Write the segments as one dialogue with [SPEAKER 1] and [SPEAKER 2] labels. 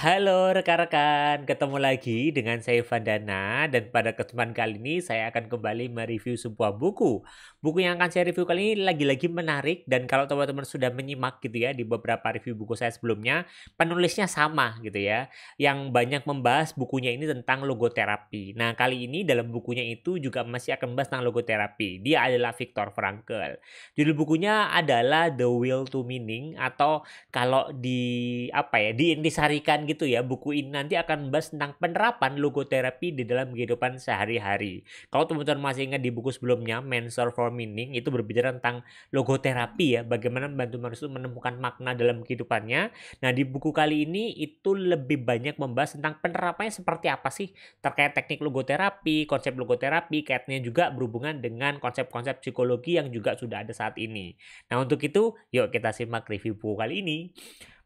[SPEAKER 1] Halo rekan-rekan, ketemu lagi dengan saya Vandana dan pada kesempatan kali ini saya akan kembali mereview sebuah buku. Buku yang akan saya review kali ini lagi-lagi menarik dan kalau teman-teman sudah menyimak gitu ya di beberapa review buku saya sebelumnya, penulisnya sama gitu ya. Yang banyak membahas bukunya ini tentang logoterapi. Nah kali ini dalam bukunya itu juga masih akan membahas tentang logoterapi. Dia adalah Viktor Frankl. Judul bukunya adalah The Will to Meaning atau kalau di apa ya diintisarikan gitu ya, buku ini nanti akan membahas tentang penerapan logoterapi di dalam kehidupan sehari-hari. Kalau teman-teman masih ingat di buku sebelumnya, Mentor for Meaning itu berbicara tentang logoterapi ya, bagaimana membantu manusia menemukan makna dalam kehidupannya. Nah di buku kali ini itu lebih banyak membahas tentang penerapannya seperti apa sih terkait teknik logoterapi, konsep logoterapi, kaitnya juga berhubungan dengan konsep-konsep psikologi yang juga sudah ada saat ini. Nah untuk itu, yuk kita simak review buku kali ini.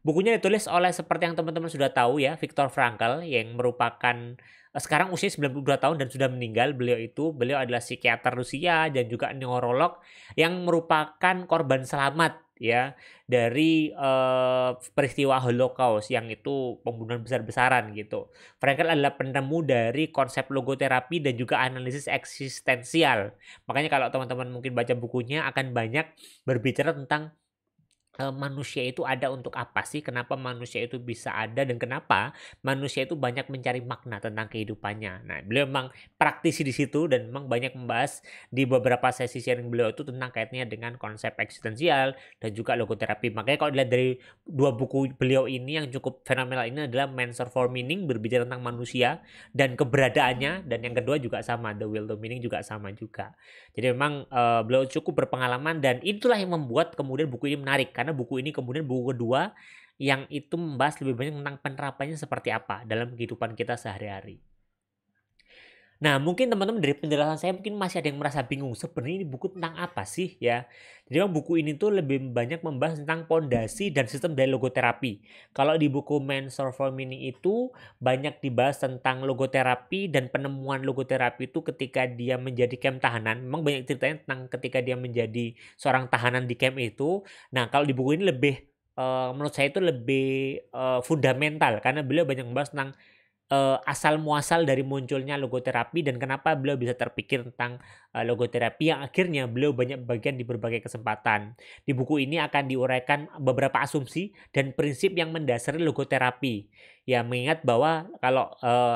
[SPEAKER 1] Bukunya ditulis oleh seperti yang teman-teman sudah tahu ya, Viktor Frankl yang merupakan eh, sekarang usia 92 tahun dan sudah meninggal. Beliau itu, beliau adalah psikiater Rusia dan juga neurolog yang merupakan korban selamat ya dari uh, peristiwa Holocaust yang itu pembunuhan besar-besaran gitu. Frankl adalah penemu dari konsep logoterapi dan juga analisis eksistensial. Makanya kalau teman-teman mungkin baca bukunya akan banyak berbicara tentang Eh, manusia itu ada untuk apa sih? Kenapa manusia itu bisa ada dan kenapa manusia itu banyak mencari makna tentang kehidupannya? Nah, beliau memang praktisi di situ dan memang banyak membahas di beberapa sesi sharing beliau itu tentang kaitnya dengan konsep eksistensial dan juga logoterapi. Makanya kalau dilihat dari dua buku beliau ini yang cukup fenomenal ini adalah Mentor for Meaning berbicara tentang manusia dan keberadaannya dan yang kedua juga sama The Will to Meaning juga sama juga. Jadi memang uh, beliau cukup berpengalaman dan itulah yang membuat kemudian buku ini menarik karena buku ini kemudian buku kedua yang itu membahas lebih banyak tentang penerapannya seperti apa dalam kehidupan kita sehari-hari. Nah, mungkin teman-teman dari penjelasan saya mungkin masih ada yang merasa bingung sebenarnya ini buku tentang apa sih ya. Jadi memang buku ini tuh lebih banyak membahas tentang pondasi dan sistem dari logoterapi. Kalau di buku Men for Meaning itu banyak dibahas tentang logoterapi dan penemuan logoterapi itu ketika dia menjadi camp tahanan. Memang banyak ceritanya tentang ketika dia menjadi seorang tahanan di camp itu. Nah, kalau di buku ini lebih uh, menurut saya itu lebih uh, fundamental karena beliau banyak membahas tentang uh, asal muasal dari munculnya logoterapi dan kenapa beliau bisa terpikir tentang uh, logoterapi yang akhirnya beliau banyak bagian di berbagai kesempatan. Di buku ini akan diuraikan beberapa asumsi dan prinsip yang mendasari logoterapi Ya mengingat bahwa kalau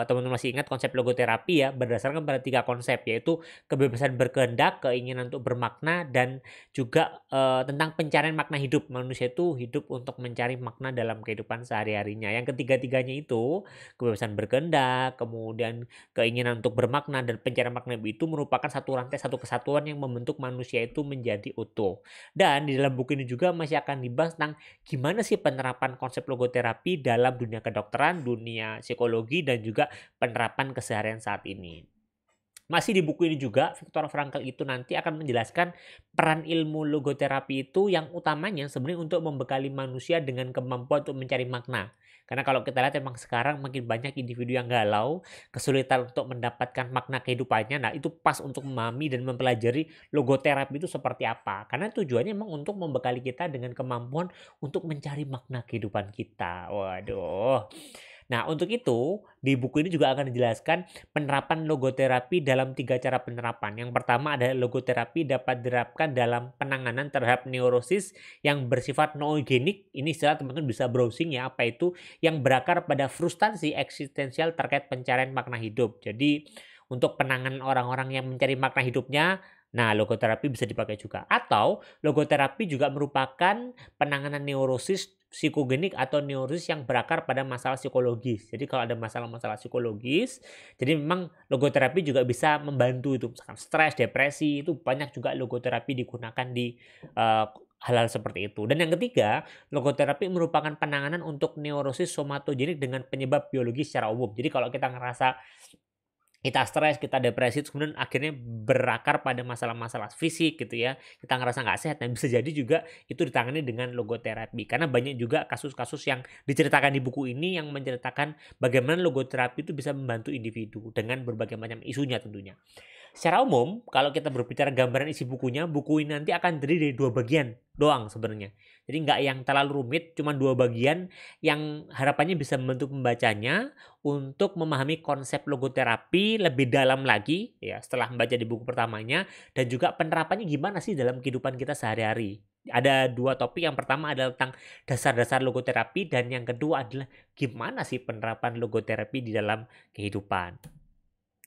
[SPEAKER 1] teman-teman masih ingat konsep logoterapi ya berdasarkan pada tiga konsep yaitu kebebasan berkehendak, keinginan untuk bermakna dan juga uh, tentang pencarian makna hidup. Manusia itu hidup untuk mencari makna dalam kehidupan sehari-harinya. Yang ketiga-tiganya itu kebebasan berkehendak, kemudian keinginan untuk bermakna dan pencarian makna itu merupakan satu rantai satu kesatuan yang membentuk manusia itu menjadi utuh. Dan di dalam buku ini juga masih akan dibahas tentang gimana sih penerapan konsep logoterapi dalam dunia kedokteran kedokteran, dunia psikologi, dan juga penerapan keseharian saat ini. Masih di buku ini juga, Viktor Frankl itu nanti akan menjelaskan peran ilmu logoterapi itu yang utamanya sebenarnya untuk membekali manusia dengan kemampuan untuk mencari makna. Karena kalau kita lihat memang sekarang makin banyak individu yang galau, kesulitan untuk mendapatkan makna kehidupannya. Nah itu pas untuk memahami dan mempelajari logoterapi itu seperti apa. Karena tujuannya memang untuk membekali kita dengan kemampuan untuk mencari makna kehidupan kita. Waduh. Nah, untuk itu di buku ini juga akan dijelaskan penerapan logoterapi dalam tiga cara penerapan. Yang pertama adalah logoterapi dapat diterapkan dalam penanganan terhadap neurosis yang bersifat noogenik. Ini istilah teman-teman bisa browsing ya apa itu yang berakar pada frustasi eksistensial terkait pencarian makna hidup. Jadi untuk penanganan orang-orang yang mencari makna hidupnya Nah, logoterapi bisa dipakai juga. Atau logoterapi juga merupakan penanganan neurosis psikogenik atau neurosis yang berakar pada masalah psikologis. Jadi kalau ada masalah-masalah psikologis, jadi memang logoterapi juga bisa membantu itu misalkan stres, depresi itu banyak juga logoterapi digunakan di hal eh, hal-hal seperti itu. Dan yang ketiga, logoterapi merupakan penanganan untuk neurosis somatogenik dengan penyebab biologi secara umum. Jadi kalau kita ngerasa kita stres, kita depresi, terus kemudian akhirnya berakar pada masalah-masalah fisik gitu ya. Kita ngerasa nggak sehat. Dan nah bisa jadi juga itu ditangani dengan logoterapi. Karena banyak juga kasus-kasus yang diceritakan di buku ini yang menceritakan bagaimana logoterapi itu bisa membantu individu dengan berbagai macam isunya tentunya. Secara umum, kalau kita berbicara gambaran isi bukunya, buku ini nanti akan terdiri dari dua bagian doang sebenarnya. Jadi nggak yang terlalu rumit, cuma dua bagian yang harapannya bisa membantu pembacanya untuk memahami konsep logoterapi lebih dalam lagi ya setelah membaca di buku pertamanya dan juga penerapannya gimana sih dalam kehidupan kita sehari-hari. Ada dua topik, yang pertama adalah tentang dasar-dasar logoterapi dan yang kedua adalah gimana sih penerapan logoterapi di dalam kehidupan.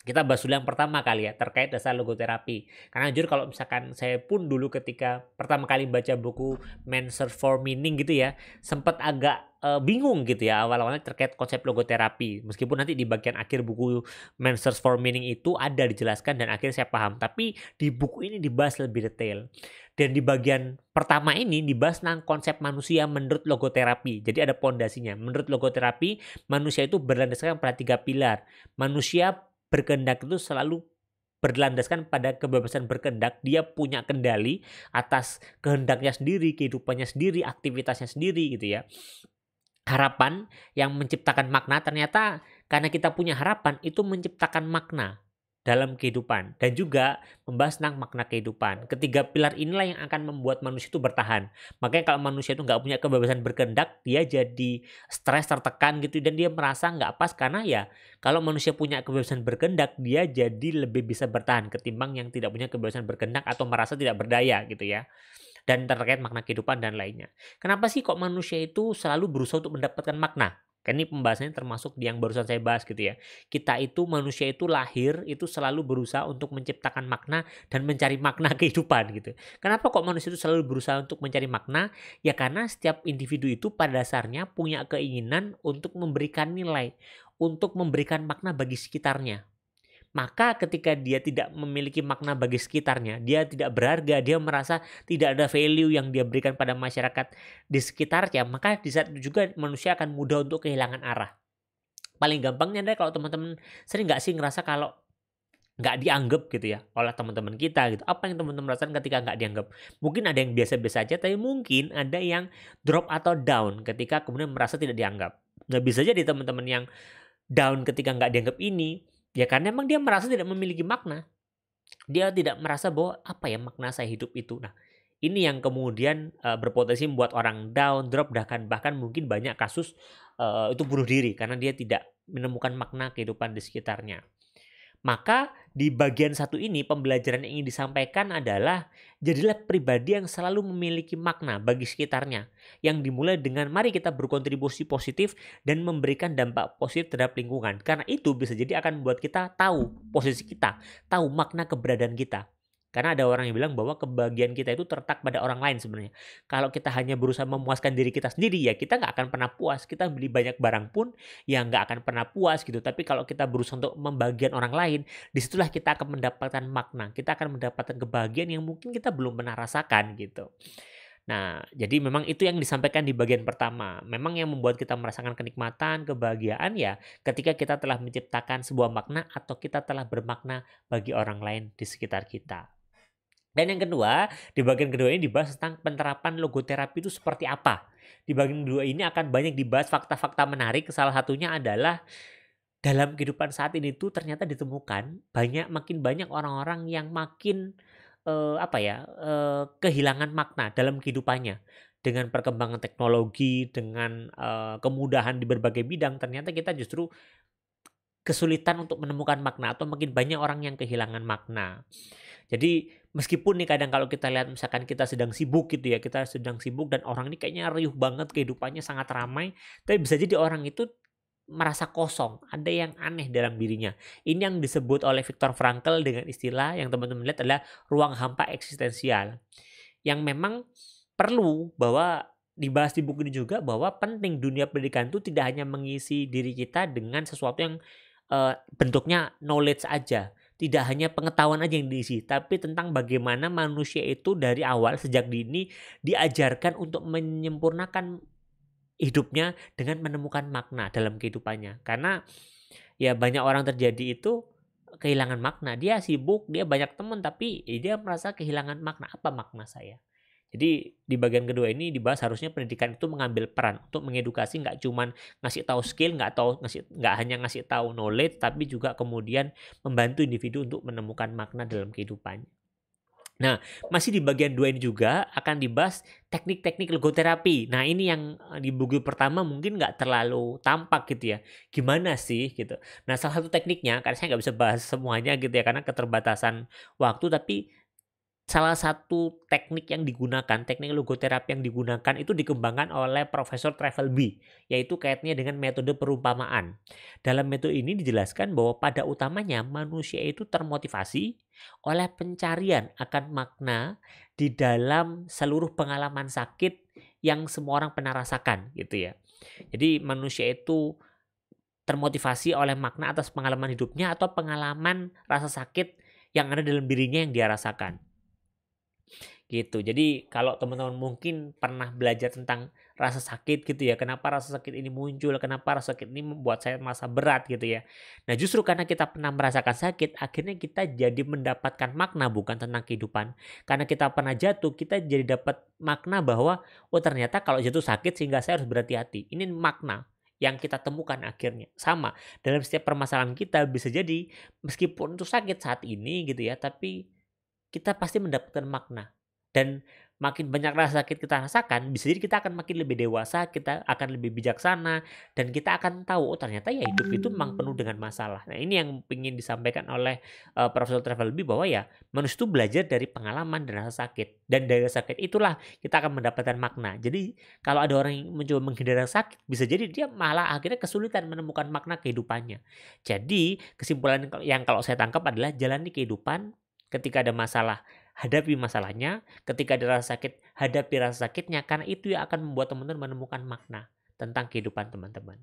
[SPEAKER 1] Kita bahas dulu yang pertama kali ya, terkait dasar logoterapi. Karena jujur kalau misalkan saya pun dulu ketika pertama kali baca buku Man Search for Meaning gitu ya, sempat agak e, bingung gitu ya awal-awalnya terkait konsep logoterapi. Meskipun nanti di bagian akhir buku Man Search for Meaning itu ada dijelaskan dan akhirnya saya paham. Tapi di buku ini dibahas lebih detail. Dan di bagian pertama ini dibahas tentang konsep manusia menurut logoterapi. Jadi ada pondasinya. Menurut logoterapi, manusia itu berlandaskan pada tiga pilar. Manusia berkehendak itu selalu berlandaskan pada kebebasan berkehendak. Dia punya kendali atas kehendaknya sendiri, kehidupannya sendiri, aktivitasnya sendiri gitu ya. Harapan yang menciptakan makna ternyata karena kita punya harapan itu menciptakan makna dalam kehidupan dan juga membahas tentang makna kehidupan. Ketiga pilar inilah yang akan membuat manusia itu bertahan. Makanya kalau manusia itu nggak punya kebebasan berkehendak, dia jadi stres tertekan gitu dan dia merasa nggak pas karena ya kalau manusia punya kebebasan berkehendak, dia jadi lebih bisa bertahan ketimbang yang tidak punya kebebasan berkehendak atau merasa tidak berdaya gitu ya dan terkait makna kehidupan dan lainnya. Kenapa sih kok manusia itu selalu berusaha untuk mendapatkan makna? Kan ini pembahasannya termasuk yang barusan saya bahas gitu ya. Kita itu manusia itu lahir itu selalu berusaha untuk menciptakan makna dan mencari makna kehidupan gitu. Kenapa kok manusia itu selalu berusaha untuk mencari makna? Ya karena setiap individu itu pada dasarnya punya keinginan untuk memberikan nilai, untuk memberikan makna bagi sekitarnya, maka ketika dia tidak memiliki makna bagi sekitarnya, dia tidak berharga, dia merasa tidak ada value yang dia berikan pada masyarakat di sekitarnya, maka di saat itu juga manusia akan mudah untuk kehilangan arah. Paling gampangnya adalah kalau teman-teman sering nggak sih ngerasa kalau nggak dianggap gitu ya oleh teman-teman kita gitu. Apa yang teman-teman rasakan ketika nggak dianggap? Mungkin ada yang biasa-biasa aja, tapi mungkin ada yang drop atau down ketika kemudian merasa tidak dianggap. Nah bisa jadi teman-teman yang down ketika nggak dianggap ini, Ya karena emang dia merasa tidak memiliki makna. Dia tidak merasa bahwa apa ya makna saya hidup itu. Nah, ini yang kemudian uh, berpotensi membuat orang down, drop bahkan bahkan mungkin banyak kasus uh, itu bunuh diri karena dia tidak menemukan makna kehidupan di sekitarnya. Maka di bagian satu ini pembelajaran yang ingin disampaikan adalah jadilah pribadi yang selalu memiliki makna bagi sekitarnya yang dimulai dengan mari kita berkontribusi positif dan memberikan dampak positif terhadap lingkungan karena itu bisa jadi akan membuat kita tahu posisi kita tahu makna keberadaan kita karena ada orang yang bilang bahwa kebahagiaan kita itu tertak pada orang lain sebenarnya. Kalau kita hanya berusaha memuaskan diri kita sendiri ya kita nggak akan pernah puas. Kita beli banyak barang pun ya nggak akan pernah puas gitu. Tapi kalau kita berusaha untuk membagian orang lain, disitulah kita akan mendapatkan makna. Kita akan mendapatkan kebahagiaan yang mungkin kita belum pernah rasakan gitu. Nah, jadi memang itu yang disampaikan di bagian pertama. Memang yang membuat kita merasakan kenikmatan, kebahagiaan ya ketika kita telah menciptakan sebuah makna atau kita telah bermakna bagi orang lain di sekitar kita. Dan yang kedua, di bagian kedua ini dibahas tentang penerapan logoterapi itu seperti apa. Di bagian kedua ini akan banyak dibahas fakta-fakta menarik. Salah satunya adalah dalam kehidupan saat ini tuh ternyata ditemukan banyak makin banyak orang-orang yang makin uh, apa ya uh, kehilangan makna dalam kehidupannya dengan perkembangan teknologi dengan uh, kemudahan di berbagai bidang ternyata kita justru kesulitan untuk menemukan makna atau makin banyak orang yang kehilangan makna. Jadi meskipun nih kadang kalau kita lihat misalkan kita sedang sibuk gitu ya kita sedang sibuk dan orang ini kayaknya riuh banget kehidupannya sangat ramai tapi bisa jadi orang itu merasa kosong ada yang aneh dalam dirinya ini yang disebut oleh Viktor Frankl dengan istilah yang teman-teman lihat adalah ruang hampa eksistensial yang memang perlu bahwa dibahas di buku ini juga bahwa penting dunia pendidikan itu tidak hanya mengisi diri kita dengan sesuatu yang eh, bentuknya knowledge aja tidak hanya pengetahuan aja yang diisi, tapi tentang bagaimana manusia itu dari awal sejak dini diajarkan untuk menyempurnakan hidupnya dengan menemukan makna dalam kehidupannya. Karena ya banyak orang terjadi itu kehilangan makna. Dia sibuk, dia banyak teman tapi dia merasa kehilangan makna. Apa makna saya? Jadi di bagian kedua ini dibahas harusnya pendidikan itu mengambil peran untuk mengedukasi nggak cuman ngasih tahu skill, nggak tahu ngasih nggak hanya ngasih tahu knowledge, tapi juga kemudian membantu individu untuk menemukan makna dalam kehidupannya. Nah, masih di bagian dua ini juga akan dibahas teknik-teknik logoterapi. Nah, ini yang eh, di buku pertama mungkin nggak terlalu tampak gitu ya. Gimana sih gitu. Nah, salah satu tekniknya, karena saya nggak bisa bahas semuanya gitu ya, karena keterbatasan waktu, tapi salah satu teknik yang digunakan, teknik logoterapi yang digunakan itu dikembangkan oleh Profesor Travel B, yaitu kaitnya dengan metode perumpamaan. Dalam metode ini dijelaskan bahwa pada utamanya manusia itu termotivasi oleh pencarian akan makna di dalam seluruh pengalaman sakit yang semua orang pernah rasakan gitu ya. Jadi manusia itu termotivasi oleh makna atas pengalaman hidupnya atau pengalaman rasa sakit yang ada dalam dirinya yang dia rasakan gitu. Jadi kalau teman-teman mungkin pernah belajar tentang rasa sakit gitu ya, kenapa rasa sakit ini muncul, kenapa rasa sakit ini membuat saya merasa berat gitu ya. Nah justru karena kita pernah merasakan sakit, akhirnya kita jadi mendapatkan makna bukan tentang kehidupan. Karena kita pernah jatuh, kita jadi dapat makna bahwa oh ternyata kalau jatuh sakit sehingga saya harus berhati-hati. Ini makna yang kita temukan akhirnya sama dalam setiap permasalahan kita bisa jadi meskipun itu sakit saat ini gitu ya tapi kita pasti mendapatkan makna dan makin banyak rasa sakit kita rasakan bisa jadi kita akan makin lebih dewasa kita akan lebih bijaksana dan kita akan tahu oh ternyata ya hidup itu memang penuh dengan masalah nah ini yang ingin disampaikan oleh uh, Profesor Travelby bahwa ya manusia itu belajar dari pengalaman dan rasa sakit dan dari rasa sakit itulah kita akan mendapatkan makna jadi kalau ada orang yang mencoba menghindari rasa sakit bisa jadi dia malah akhirnya kesulitan menemukan makna kehidupannya jadi kesimpulan yang kalau saya tangkap adalah jalani kehidupan ketika ada masalah hadapi masalahnya, ketika ada rasa sakit, hadapi rasa sakitnya karena itu yang akan membuat teman-teman menemukan makna tentang kehidupan teman-teman.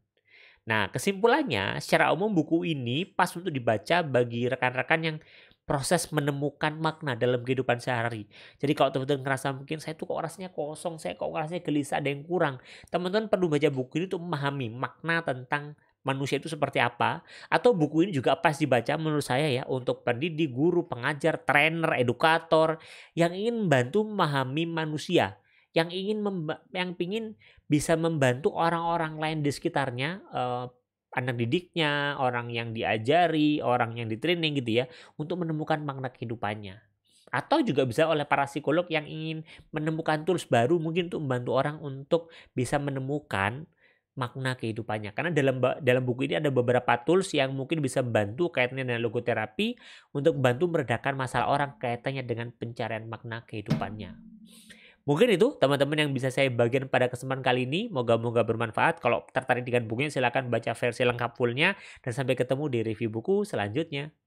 [SPEAKER 1] Nah, kesimpulannya secara umum buku ini pas untuk dibaca bagi rekan-rekan yang proses menemukan makna dalam kehidupan sehari. Jadi kalau teman-teman ngerasa mungkin saya tuh kok rasanya kosong, saya kok rasanya gelisah, ada yang kurang. Teman-teman perlu baca buku ini untuk memahami makna tentang manusia itu seperti apa atau buku ini juga pas dibaca menurut saya ya untuk pendidik, guru, pengajar, trainer, edukator yang ingin membantu memahami manusia, yang ingin yang ingin bisa membantu orang-orang lain di sekitarnya eh, anak didiknya, orang yang diajari, orang yang ditraining gitu ya untuk menemukan makna kehidupannya. Atau juga bisa oleh para psikolog yang ingin menemukan tools baru mungkin untuk membantu orang untuk bisa menemukan makna kehidupannya. Karena dalam dalam buku ini ada beberapa tools yang mungkin bisa bantu kaitannya dengan logoterapi untuk bantu meredakan masalah orang kaitannya dengan pencarian makna kehidupannya. Mungkin itu teman-teman yang bisa saya bagian pada kesempatan kali ini. Moga-moga bermanfaat. Kalau tertarik dengan bukunya silahkan baca versi lengkap fullnya. Dan sampai ketemu di review buku selanjutnya.